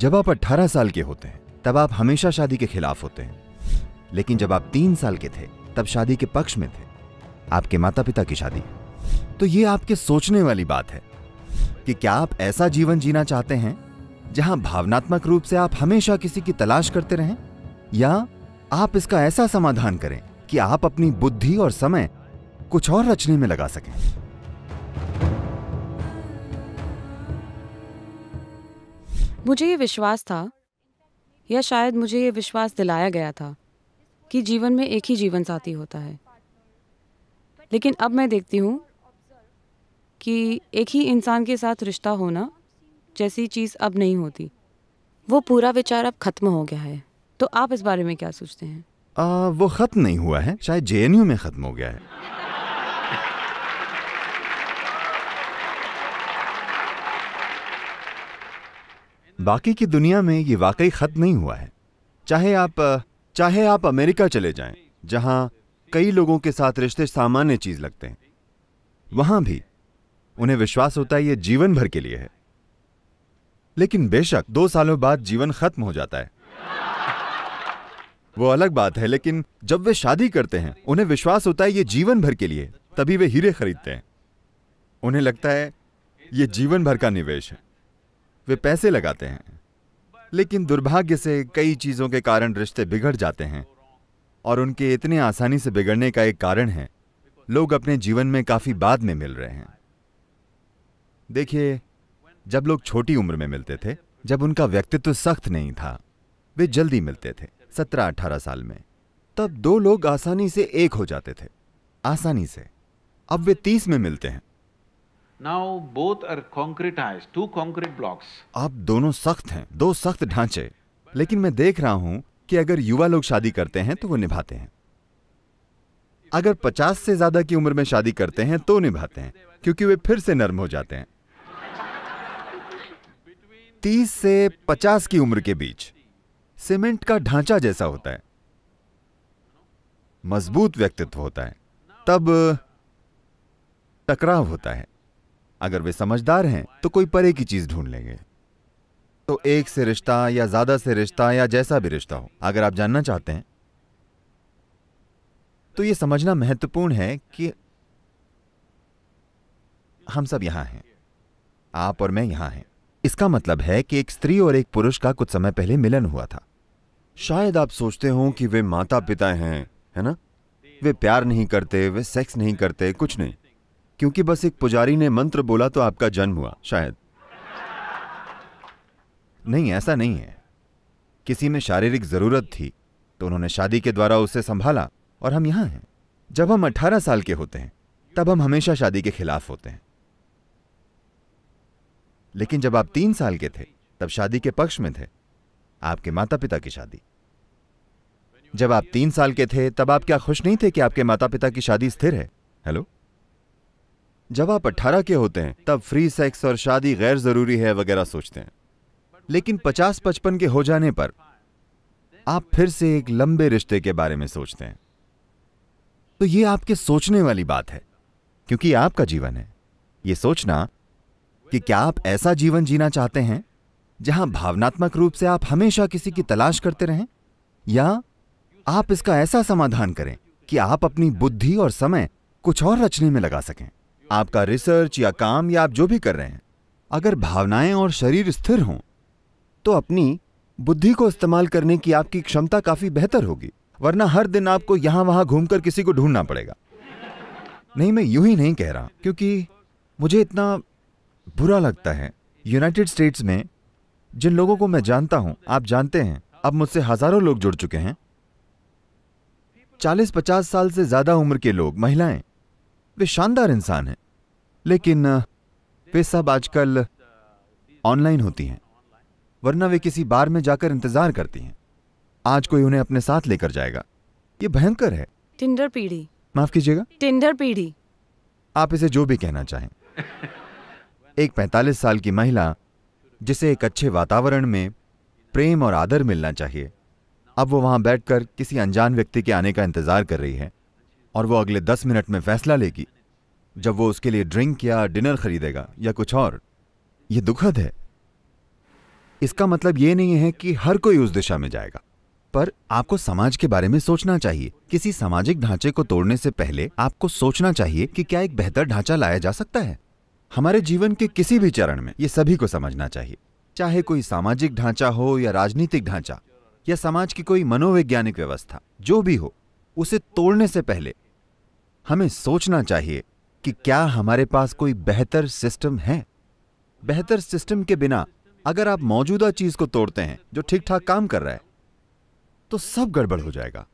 जब आप 18 साल के होते हैं तब आप हमेशा शादी के खिलाफ होते हैं लेकिन जब आप तीन साल के थे तब शादी के पक्ष में थे आपके माता पिता की शादी तो ये आपके सोचने वाली बात है कि क्या आप ऐसा जीवन जीना चाहते हैं जहां भावनात्मक रूप से आप हमेशा किसी की तलाश करते रहें या आप इसका ऐसा समाधान करें कि आप अपनी बुद्धि और समय कुछ और रचने में लगा सकें मुझे ये विश्वास था या शायद मुझे ये विश्वास दिलाया गया था कि जीवन में एक ही जीवन साथी होता है लेकिन अब मैं देखती हूँ कि एक ही इंसान के साथ रिश्ता होना जैसी चीज़ अब नहीं होती वो पूरा विचार अब ख़त्म हो गया है तो आप इस बारे में क्या सोचते हैं आ, वो ख़त्म नहीं हुआ है शायद जे में ख़त्म हो गया है बाकी की दुनिया में ये वाकई ख़त्म नहीं हुआ है चाहे आप चाहे आप अमेरिका चले जाएं, जहां कई लोगों के साथ रिश्ते सामान्य चीज लगते हैं वहां भी उन्हें विश्वास होता है ये जीवन भर के लिए है लेकिन बेशक दो सालों बाद जीवन खत्म हो जाता है वो अलग बात है लेकिन जब वे शादी करते हैं उन्हें विश्वास होता है ये जीवन भर के लिए तभी वे हीरे खरीदते हैं उन्हें लगता है ये जीवन भर का निवेश है वे पैसे लगाते हैं लेकिन दुर्भाग्य से कई चीज़ों के कारण रिश्ते बिगड़ जाते हैं और उनके इतने आसानी से बिगड़ने का एक कारण है लोग अपने जीवन में काफ़ी बाद में मिल रहे हैं देखिए जब लोग छोटी उम्र में मिलते थे जब उनका व्यक्तित्व सख्त नहीं था वे जल्दी मिलते थे सत्रह अठारह साल में तब दो लोग आसानी से एक हो जाते थे आसानी से अब वे तीस में मिलते हैं Now both are concretized, two concrete blocks. आप दोनों सख्त हैं दो सख्त ढांचे लेकिन मैं देख रहा हूं कि अगर युवा लोग शादी करते हैं तो वो निभाते हैं अगर 50 से ज्यादा की उम्र में शादी करते हैं तो निभाते हैं क्योंकि वे फिर से नर्म हो जाते हैं 30 से 50 की उम्र के बीच सीमेंट का ढांचा जैसा होता है मजबूत व्यक्तित्व होता है तब टकराव होता है अगर वे समझदार हैं तो कोई परे की चीज ढूंढ लेंगे तो एक से रिश्ता या ज्यादा से रिश्ता या जैसा भी रिश्ता हो अगर आप जानना चाहते हैं तो यह समझना महत्वपूर्ण है कि हम सब यहां हैं आप और मैं यहां हैं इसका मतलब है कि एक स्त्री और एक पुरुष का कुछ समय पहले मिलन हुआ था शायद आप सोचते हो कि वे माता पिता हैं है ना वे प्यार नहीं करते वे सेक्स नहीं करते कुछ नहीं क्योंकि बस एक पुजारी ने मंत्र बोला तो आपका जन्म हुआ शायद नहीं ऐसा नहीं है किसी में शारीरिक जरूरत थी तो उन्होंने शादी के द्वारा उसे संभाला और हम यहां हैं जब हम 18 साल के होते हैं तब हम हमेशा शादी के खिलाफ होते हैं लेकिन जब आप तीन साल के थे तब शादी के पक्ष में थे आपके माता पिता की शादी जब आप तीन साल के थे तब आप क्या खुश नहीं थे कि आपके माता पिता की शादी स्थिर है हेलो जब आप 18 के होते हैं तब फ्री सेक्स और शादी गैर जरूरी है वगैरह सोचते हैं लेकिन 50-55 के हो जाने पर आप फिर से एक लंबे रिश्ते के बारे में सोचते हैं तो ये आपके सोचने वाली बात है क्योंकि आपका जीवन है ये सोचना कि क्या आप ऐसा जीवन जीना चाहते हैं जहां भावनात्मक रूप से आप हमेशा किसी की तलाश करते रहें या आप इसका ऐसा समाधान करें कि आप अपनी बुद्धि और समय कुछ और रचने में लगा सकें आपका रिसर्च या काम या आप जो भी कर रहे हैं अगर भावनाएं और शरीर स्थिर हों तो अपनी बुद्धि को इस्तेमाल करने की आपकी क्षमता काफी बेहतर होगी वरना हर दिन आपको यहां वहां घूमकर किसी को ढूंढना पड़ेगा नहीं मैं यूं ही नहीं कह रहा क्योंकि मुझे इतना बुरा लगता है यूनाइटेड स्टेट्स में जिन लोगों को मैं जानता हूं आप जानते हैं अब मुझसे हजारों लोग जुड़ चुके हैं चालीस पचास साल से ज्यादा उम्र के लोग महिलाएं वे शानदार इंसान हैं लेकिन वे सब आजकल ऑनलाइन होती हैं वरना वे किसी बार में जाकर इंतजार करती हैं आज कोई उन्हें अपने साथ लेकर जाएगा ये भयंकर है टिंडर पीढ़ी माफ कीजिएगा टिंडर पीढ़ी आप इसे जो भी कहना चाहें एक 45 साल की महिला जिसे एक अच्छे वातावरण में प्रेम और आदर मिलना चाहिए अब वो वहां बैठकर किसी अनजान व्यक्ति के आने का इंतजार कर रही है और वो अगले दस मिनट में फैसला लेगी जब वो उसके लिए ड्रिंक या डिनर खरीदेगा या कुछ और ये दुखद है इसका मतलब ये नहीं है कि हर कोई उस दिशा में जाएगा पर आपको समाज के बारे में सोचना चाहिए किसी सामाजिक ढांचे को तोड़ने से पहले आपको सोचना चाहिए कि क्या एक बेहतर ढांचा लाया जा सकता है हमारे जीवन के किसी भी चरण में ये सभी को समझना चाहिए चाहे कोई सामाजिक ढांचा हो या राजनीतिक ढांचा या समाज की कोई मनोवैज्ञानिक व्यवस्था जो भी हो उसे तोड़ने से पहले हमें सोचना चाहिए कि क्या हमारे पास कोई बेहतर सिस्टम है बेहतर सिस्टम के बिना अगर आप मौजूदा चीज को तोड़ते हैं जो ठीक ठाक काम कर रहा है तो सब गड़बड़ हो जाएगा